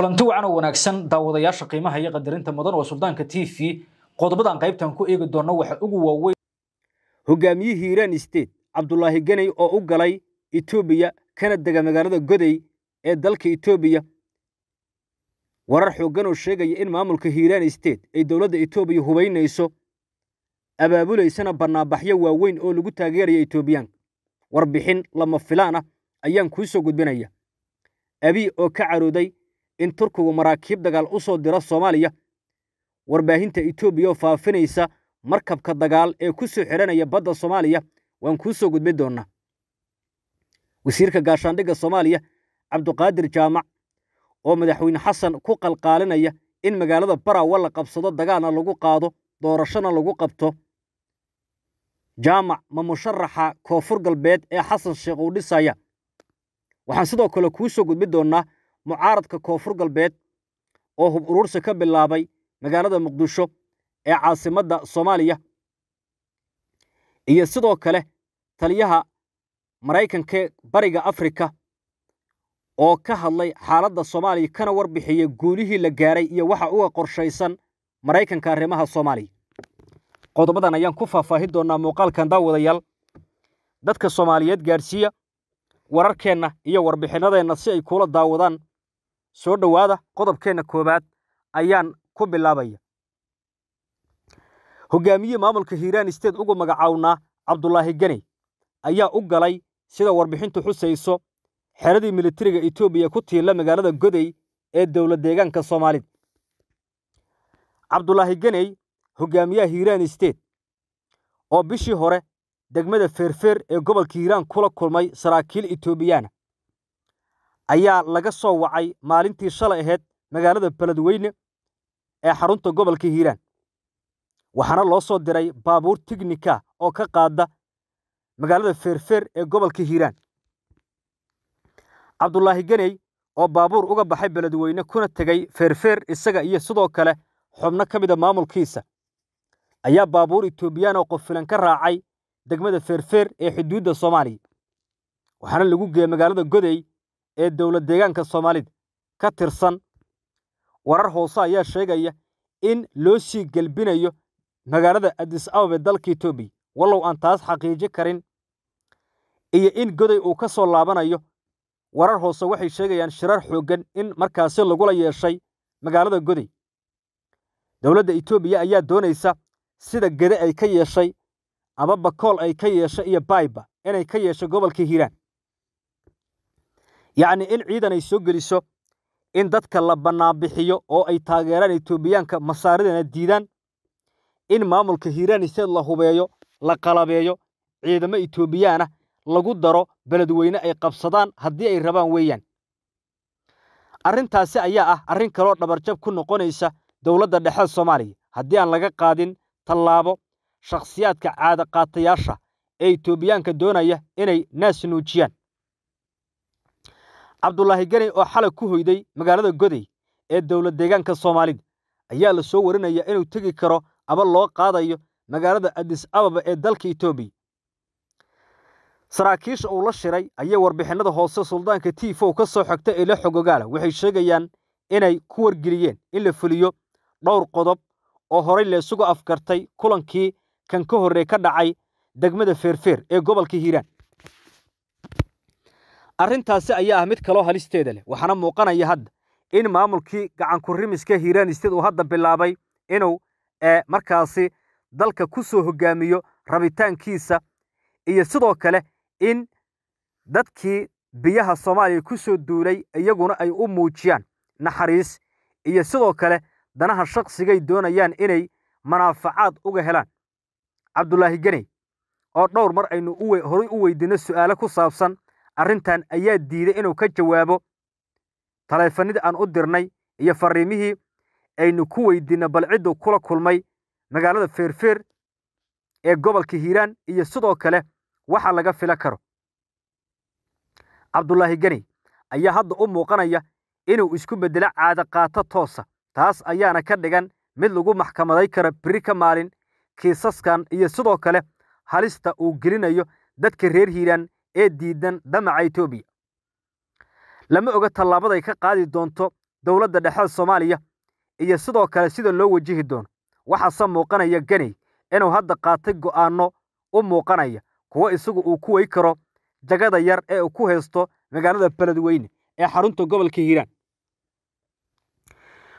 kulanti wacan oo wanaagsan daawadayaasha qiimaha iyo qadarinta mudan oo suldaanka t v qodobadan qaybtan ku eegi doonno waxa ugu waaweyn hogaamiyihii iiraan state cabdulaahi ganay oo u galay etoobiya kana dega magaalada goday ee dalka etoobiya warar xooggan oo sheegaya in maamulka hiiraan state ay dowladda etoobiya hubaynayso abaabulaysana bannaanbaxyo waaweyn oo lagu taageeraya etoobiyaanka warbixin lama filaan ah ayaan kuu soo gudbinaya abi oo ka carooday in turkigu maraakiib dagaal u soo dira soomaaliya warbaahinta etoobiya oo faafinaysa markabka dagaal ee ku soo xidhanaya badda soomaaliya waan kuu soo gudbin doonnaa wasiirka gaashaandhigga soomaaliya cabduqaadir jaamac oo madaxweyne xasan ku qalqaalinaya in magaalada barawa la qabsado dagaalna lagu qaado doorashona lagu qabto jaamac ma musharaxa koonfur galbeed ee xasan sheekh uu dhisaya waxaan sidoo kale kuu soo gudbin doonnaa mucaaradka koonfur galbeed oo hub urursi ka bilaabay magaalada muqdisho ee caasimadda soomaaliya iyo sidoo kale taliyaha maraykankae bariga afrika oo ka hadlay xaaladda soomaaliya kana warbixiyey guulihii la gaaray iyo waxa uga qorshaysan maraykanka arrimaha soomaaliya qodobadan ayaan ku faahfaahin doonaa muuqaalkan daawadayaal dadka soomaaliyeed gaadhsiiya wararkeenna iyo warbixinadeenna si ay kuula daawadaan soo dhowaada qodobkeenna koowaad ayaan ku bilaabaya hogaamiye maamulka hiiraan state ugu magacaawnaa cabdulaahi geney ayaa u galay sida warbixintu xusayso xeradii militariga etoobiya ku tiilla magaalada goday ee dowla deegaanka soomaalida cabdulaahi geney hogaamiyaha hiiraan state oo bishii hore degmada feerfeer ee gobolka hiiraan kula kulmay saraakiil etoobiyaana ayaa laga soo wacay maalintii shalay ahayd magaalada beledweyne ee xarunta gobolka hiiraan waxaana loo soo diray baabuur tignika oo ka qaada magaalada feerfeer ee gobolka hiiraan cabdulaahi geney oo baabuur uga baxay beledweyne kuna tegay feerfeer isaga iyo sidoo kale xubno ka mid a ah maamulkiisa ayaa baabuur etoobiyaan oo qofilan ka raacay degmada feerfeer ee xuduudda soomaaliya waxaana lagu geeyey magaalada godey ee dowlad deegaanka soomaalida ka tirsan warar hoose ayaa sheegaya in loo sii gelbinayo magaalada adis abab ee dalka etoobiya wallow aan taas xaqiiji karin iyo in goday uu ka soo laabanayo warar hoose waxay sheegayaan shirar xooggan in markaasi lagula yeeshay magaalada goday dowladda etoobiya ayaa doonaysa sida gede ay ka yeeshay ama bakool ay ka yeeshay iyo bayba inay ka yeeshay gobolka hiiraan yacni in ciidan ay soo geliso in dadka la banaanbixiyo oo ay taageeraan etoobiyaanka masaaridana diidaan in maamulka hiiraanised la hubeeyo la qalabeeyo ciidamo etoobiyaana lagu daro beledweyne ay qabsadaan haddii ay rabaan weeyaan arrintaasi ayaa ah arrin kaloo dhabarjab ku noqonaysa dowladda dhexeed soomaaliya haddii aan laga qaadin tallaabo shakhsiyaadka caadaqaatayaasha ee etoobiyaanka doonaya inay naas nuujiyaan cabdulaahi ganay oo xalay ku hoyday magaalada goday ee dowlad deegaanka soomaalida ayaa la soo warinayaa inuu tegi karo aba loo qaadayo magaalada adis ababa ee dalka etoobiya saraakiisha uu la shiray ayaa warbixinnada hoose suldaanka t fo ka soo xigta ee la xogogaala waxay sheegayaan inay ku wargeliyeen in la fuliyo dhowr qodob oo horay laysugu afgartay kulankii kan ka horrey ka dhacay degmada feerfeer ee gobolka hiiraan arrintaasi ayaa ah mid kaloo halisteeda leh waxaana muuqanaya hadda in maamulkii gacanku rimiska hiiraanistid uu hadda bilaabay inuu markaasi dalka ku soo hoggaamiyo rabitaankiisa iyo sidoo kale in dadkii biyaha soomaaliya ku soo duulay iyaguna ay u muujiyaan naxariis iyo sidoo kale danaha shaqsigay doonayaan inay manaafacaad uga helaan cabdulaahi geney oo dhowr mar aynu horay u weydiinno su'aale ku saabsan arrintan ayaa diiday inuu ka jawaabo taleefanidii aan u dirnay iyo fariimihii aynu ku weydiinay bal cidduu kula kulmay magaalada feerfeer ee gobolka hiiraan iyo sidoo kale waxa laga fila karo cabdulaahi geni ayaa hadda u muuqanaya inuu isku beddelo caadaqaato toosa taas ayaana ka dhigan mid lagu maxkamaday karo biri ka maalin kiisaskan iyo sidoo kale halista uu gelinayo dadka reer hiiraan ee diidan damaca etoobiya lama oga tallaabaday ka qaadi doonto dowladda dhexe soomaaliya iyo sidoo kale sida loo wajihi doono waxaase muuqanaya ganey inuu hadda qaatay go'aanno u muuqanaya kuwo isagu uu ku wey karo jagada yar ee uu ku haysto magaalada beledweyne ee xarunta gobolka hiiraan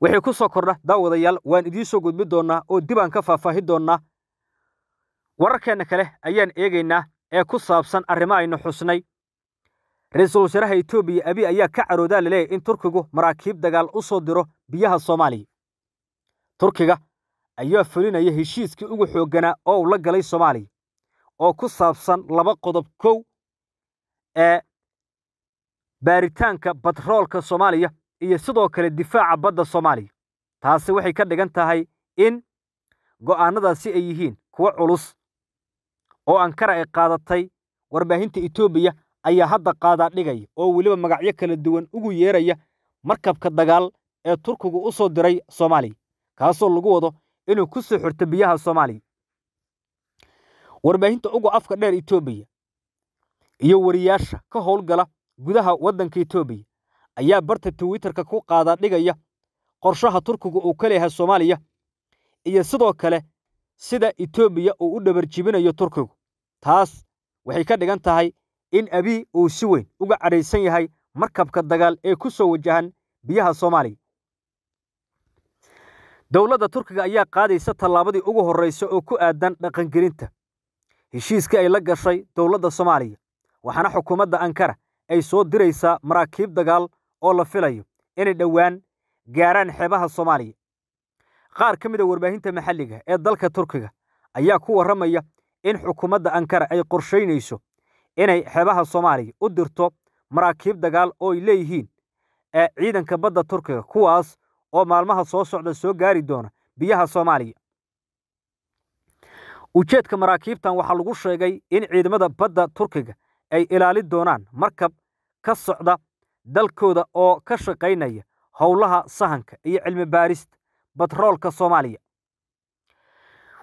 wixii ku soo kordha daawadayaal waan idiin soo gudbin doonnaa oo dibaan ka faahfaahin doonnaa wararkeenna kale ayaan eegaynaa ee ku saabsan arrimo aynu xusnay ra-iisul wasaaraha etoobiya abi ayaa ka caroodaa laleeyahy in turkigu maraakiib dagaal u soo diro biyaha soomaaliya turkiga ayaa fulinaya heshiiskii ugu xoogganaa oo uu la galay soomaaliya oo ku saabsan laba qodob kow ee baaritaanka batroolka soomaaliya iyo sidoo kale difaaca badda soomaaliya taasi waxay ka dhigan tahay in go'aannadaasi ay yihiin kuwo culus oo ankara ay qaadatay warbaahinta itoobiya ayaa hadda qaadaa dhigaya oo weliba magacyo kala duwan ugu yeeraya markabka dagaal ee turkigu u soo diray soomaaliya kaasoo lagu wado inuu ku soo xirto biyaha soomaaliya warbaahinta uga afka dheer etoobiya iyo wariyaasha ka howlgala gudaha waddanka etoobiya ayaa barta twitterka ku qaadaa dhigaya qorshaha turkigu uu ka leeyahay soomaaliya iyo sidoo kale sida Itoobiya uu u dhabar jibinayo Turkigu taas waxay ka dhigan tahay in abi uu si weyn uga cadhaysan yahay markabka dagaal ee ku soo wajahan biyaha Soomaaliya dowladda Turkiga ayaa qaadaysa tallaabadii ugu horreysa oo ku aadan dhaqangelinta heshiiska ay la gashay dowladda Soomaaliya waxaana xukuumadda Ankara ay soo diraysaa maraakiib dagaal oo la filayo inay dhowaan gaaraan xeebaha Soomaaliya qaar ka mid a ah warbaahinta maxalliga ah ee dalka turkiga ayaa ku warramaya in xukuumadda ankara ay qorshaynayso inay xeebaha soomaaliya u dirto maraakiib dagaal oo ay leeyihiin ciidanka badda turkiga kuwaas oo maalmaha soo socda soo gaari doona biyaha soomaaliya ujeedka maraakiibtan waxaa lagu sheegay in ciidamada badda turkiga ay ilaali doonaan markab ka socda dalkooda oo ka shaqaynaya howlaha sahanka iyo cilmi baarista batroolka soomaaliya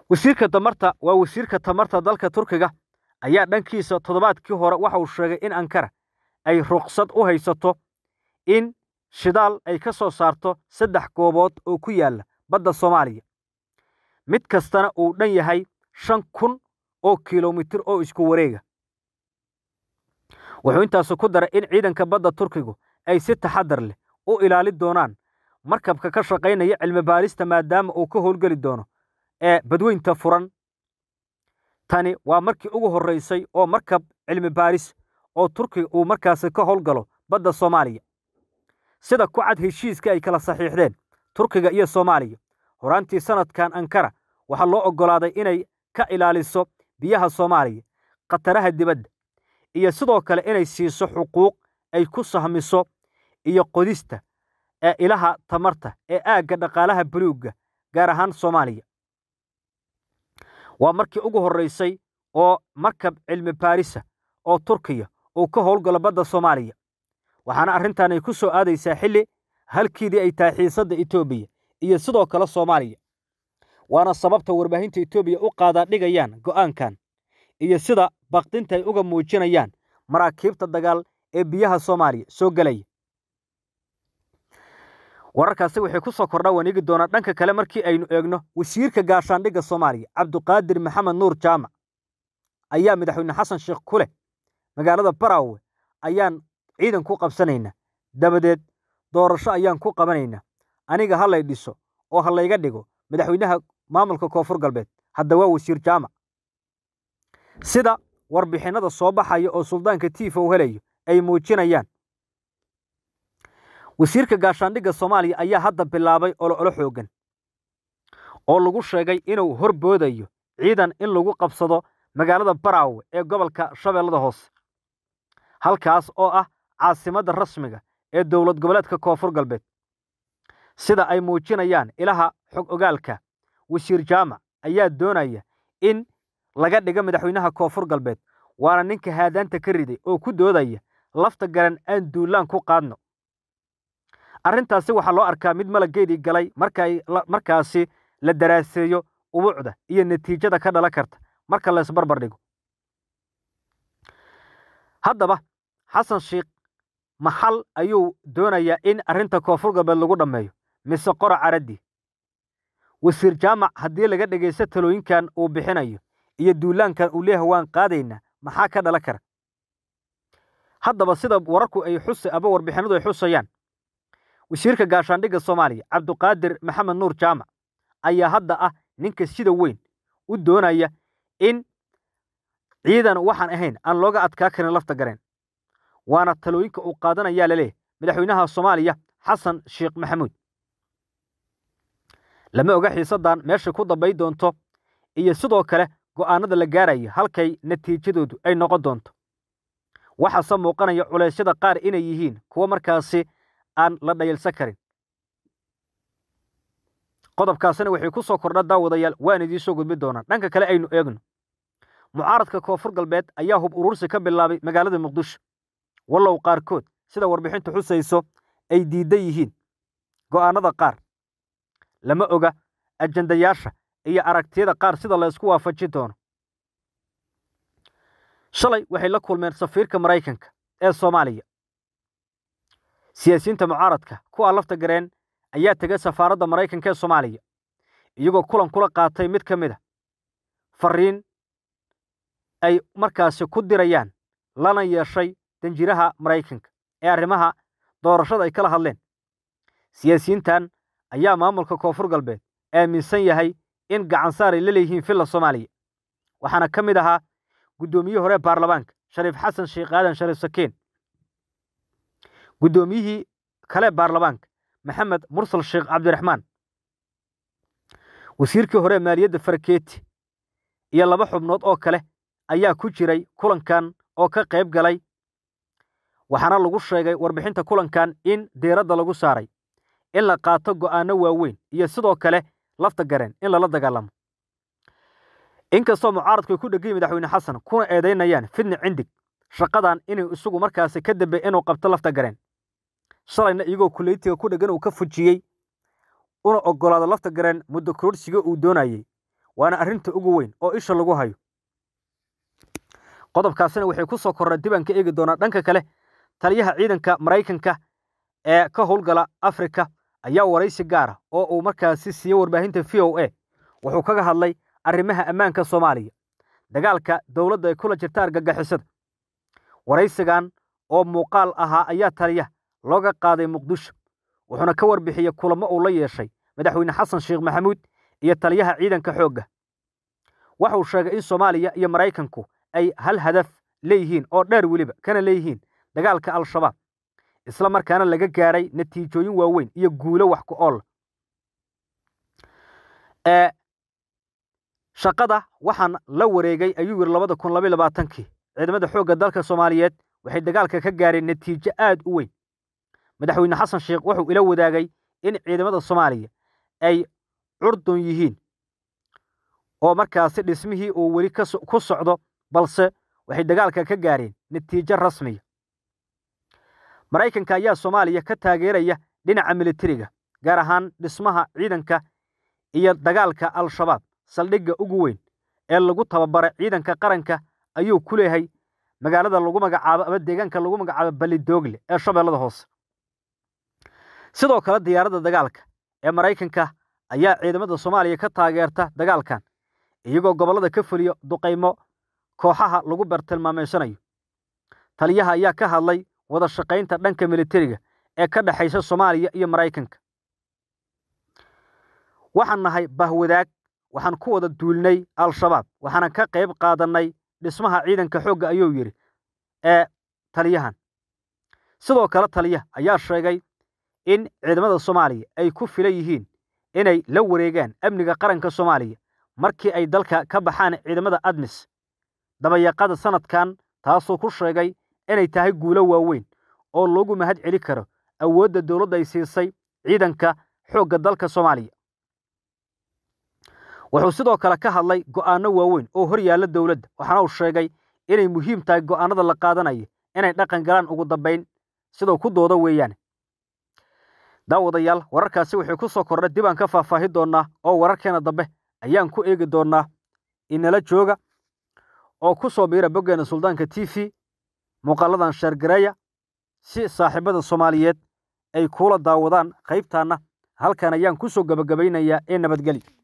wasiirka damarta waa wasiirka tamarta dalka turkiga ayaa dhankiisa toddobaadkii hore waxa uu sheegay in ankara ay ruqsad u haysato in shidaal ay ka soo saarto saddex goobood oo ku yaalla badda soomaaliya mid kastana uu dhan yahay shan kun oo kilomitir oo isku wareega wuxuu intaas ku daray in ciidanka badda turkigu ay si taxadar leh u ilaali doonaan markabka ka shaqaynaya cilmi baarista maadaama uu ka howlgeli doono ee badweynta furan tani waa markii ugu horraysay oo markab cilmi baaris oo turkiga uu markaasi ka howlgalo badda soomaaliya sida ku cad heshiiska ay kala saxiixdeen turkiga iyo soomaaliya horaantii sannadkan ankara waxaa loo oggolaaday inay ka ilaaliso biyaha soomaaliya khataraha dibadda iyo sidoo kale inay siiso xuquuq ay ku sahmiso iyo qodista ee ilaha tamarta ee aagga dhaqaalaha buluugga gaar ahaan soomaaliya waa markii ugu horraysay oo markab cilmi baarisa ah oo turkiya uu ka howlgalo badda soomaaliya waxaana arrintaanay ku soo aadaysaa xilli halkiidii ay tahay xiisadda etoobiya iyo sidoo kale soomaaliya waana sababta warbaahinta etoobiya u qaadaa dhigayaan go'aankan iyo sida baqdinta ay uga muujinayaan maraakiibta dagaal ee biyaha soomaaliya soo gelaya wararkaasi waxay ku soo kordha wanigi doonaa dhanka kale markii aynu eegno wasiirka gaashaandhigga soomaaliya cabduqaadir maxamed nuur jaamac ayaa madaxweyne xasan sheekh ku leh magaalada baraawe ayaan ciidan ku qabsanaynaa dabadeed doorasho ayaan ku qabanaynaa aniga ha lay dhiso oo ha layga dhigo madaxweynaha maamulka koonfur galbeed hadda waa wasiir jaamac sida warbixinnada soo baxaya oo suldaanka tiifa u helayo ay muujinayaan wasiirka gaashaandhigga soomaaliya ayaa hadda bilaabay olocolo xooggan oo lagu sheegay inuu hor boodayo ciidan in lagu qabsado magaalada baraawe ee gobolka shabeellada hoose halkaas oo ah caasimadda rasmiga ee dowlad goboleedka koonfur galbeed sida ay muujinayaan ilaha xog ogaalka wasiir jaamac ayaa doonaya in laga dhigo madaxweynaha koonfur galbeed waana ninka haadaanta ka riday oo ku doodaya lafta garan aan duulaan ku qaadno arrintaasi waxaa loo arkaa mid malaggeedii galay markaasi la daraaseeyo ubucda iyo natiijada ka dhalan karta marka la isbarbar dhigo haddaba xasan shiikh maxal ayuu doonayaa in arrinta koonfur galbeed lagu dhammeeyo mise qora caradii wasiir jaamac haddii laga dhagaysta talooyinkan uu bixinayo iyo duulaankan uu leeyahay waan qaadaynaa maxaa ka dhalan kara haddaba sida wararku ay xusa aba warbixinadu ay xusayaan wasiirka gaashaandhigga soomaaliya cabduqaadir maxamed nuur jaamac ayaa hadda ah ninka sida weyn u doonaya in ciidan waxaan ahayn aan looga adkaa karin lafta gareen waana talooyinka uu qaadanayaa laleeyahy madaxweynaha soomaaliya xasan sheekh maxamuud lama oga xiisadan meesha ku dambay doonto iyo sidoo kale go'aanada la gaarayo halkay natiijadoodu ay noqon doonto waxaase muuqanaya culaysyada qaar inay yihiin kuwo markaasi aan la dhayalsan karin qodobkaasina waxay ku soo kordha daawadayaal waan idiin soo gudbin doonaa dhanka kale aynu eegno mucaaradka koonfur galbeed ayaa hub urursi ka bilaabay magaalada muqdisho wallow qaarkood sida warbixintu xusayso ay diidan yihiin go'aanada qaar lama oga ajandayaasha iyo aragtiyada qaar sida laysku waafajin doono shalay waxay la kulmeen safiirka maraykanka ee soomaaliya siyaasiyiinta mucaaradka kuwa lafta gareen ayaa tegay safaaradda maraykanka ee soomaaliya iyagoo kulan kula qaatay mid ka mid a ah fariin ay markaasi ku dirayaan lana yeeshay danjiraha maraykanka ee arrimaha doorashada ay kala hadleen siyaasiyiintan ayaa maamulka koonfur galbeed aaminsan yahay in gacansaar ay la leeyihiin filla soomaaliya waxaana ka mid ahaa guddoomiye hore baarlamaanka shariif xasan sheekh aadan shariif sakiin guddoomiyihii kale baarlamaanka maxamed mursal sheekh cabdiraxmaan wasiirkii hore maaliyadda farakeeti iyo laba xubnood oo kale ayaa ku jiray kulankan oo ka qayb galay waxaana lagu sheegay warbixinta kulankan in diiradda lagu saaray in la qaato go'aanno waaweyn iyo sidoo kale lafta gareen in lala dagaalamo inkastoo mucaaradku ay ku dhegayay madaxweyne xasan kuna eedaynayaan fidni cindig shaqadan inuu isugu markaasi ka dambe inuu qabto lafta gareen shalayna iyagoo kuleytiga ku dhegan uu ka fujiyey una ogolaado lafta gareen muddo kuroorsiga uu doonayey waana arrinta ugu weyn oo isha lagu hayo qodobkaasina waxay ku soo korreen dibaan ka eegi doonaa dhanka kale taliyaha ciidanka maraykanka ee ka howlgala afrika ayaa waraysi gaara ah oo uu markaasi siiyey warbaahinta v o a wuxuu kaga hadlay arrimaha ammaanka soomaaliya dagaalka dowladda ay kula jirta argagixisada waraysigan oo muuqaal ahaa ayaa taliya looga qaaday muqdisho wuxuuna ka warbixiyey kulamo uu la yeeshay madaxweyne xasan sheekh maxamuud iyo taliyaha ciidanka xoogga waxa sheegay in soomaaliya iyo maraykanku ay hal hadaf leeyihiin oo dheer weliba kana leeyihiin dagaalka al-shabaab isla markaana laga gaaray natiijooyin waaweyn iyo guulo wax ku oolla shaqada waxaan la wareegay ayuu yiri labada kun labaiyo ciidamada xoogga dalka soomaaliyeed waxay dagaalka ka gaareen natiijo aad u weyn madaxweyne xasan sheekh wuxuu ila wadaagay in ciidamada soomaaliya ay curdun yihiin oo markaasi dhismihii uu weli ku socdo balse waxay dagaalka ka gaareen natiijo rasmiya maraykanka ayaa soomaaliya ka taageeraya dhinaca militariga gaar ahaan dhismaha ciidanka iyo dagaalka al-shabaab saldhigga ugu weyn ee lagu tababaray ciidanka qaranka ayuu ku leeyahay magaalada lagu magacaabo ama deegaanka lagu magacaabo balidoogle ee shabeellada hoose sidoo kale diyaaradda dagaalka ee maraykanka ayaa ciidamada soomaaliya ka taageerta dagaalkan iyagoo gobollada ka fuliyo duqaymo kooxaha lagu bartilmaameysanayo taliyaha ayaa ka hadlay wada shaqaynta dhanka militariga ee ka dhexaysa soomaaliya iyo maraykanka waxaan nahay bahwadaag waxaan ku wada duulnay al-shabaab waxaana ka qayb qaadannay dhismaha ciidanka xoogga ayuu yidhi ee taliyahan sidoo kale taliya ayaa sheegay in ciidamada soomaaliya ay ku filan yihiin inay la wareegaan amniga qaranka soomaaliya markii ay dalka ka baxaan ciidamada admis dabayaqada sannadkan taasoo ku sheegay inay tahay guulo waaweyn oo loogu mahad celi karo awoodda dowladda ay siisay ciidanka xoogga dalka soomaaliya wuxuu sidoo kale ka hadlay go'aanno waaweyn oo hor yaalla dowladda waxaana uu sheegay inay muhiim tahay go'aannada la qaadanaya inay dhaqan galaan ugu dambayn sidoo ku dooda weeyaan daawadayaal wararkaasi waxay ku soo kordhay aan ka faahfaahi doonnaa oo wararkeena dambe ayaan ku eegi doonnaa inala jooga oo ku soo biira boggeena suldaanka t v muuqaaladan sheergareeya si saaxiibada soomaaliyeed ay kuula daawadaan qaybtaanna halkan ayaan ku soo gabagabaynayaa ee nabadgeli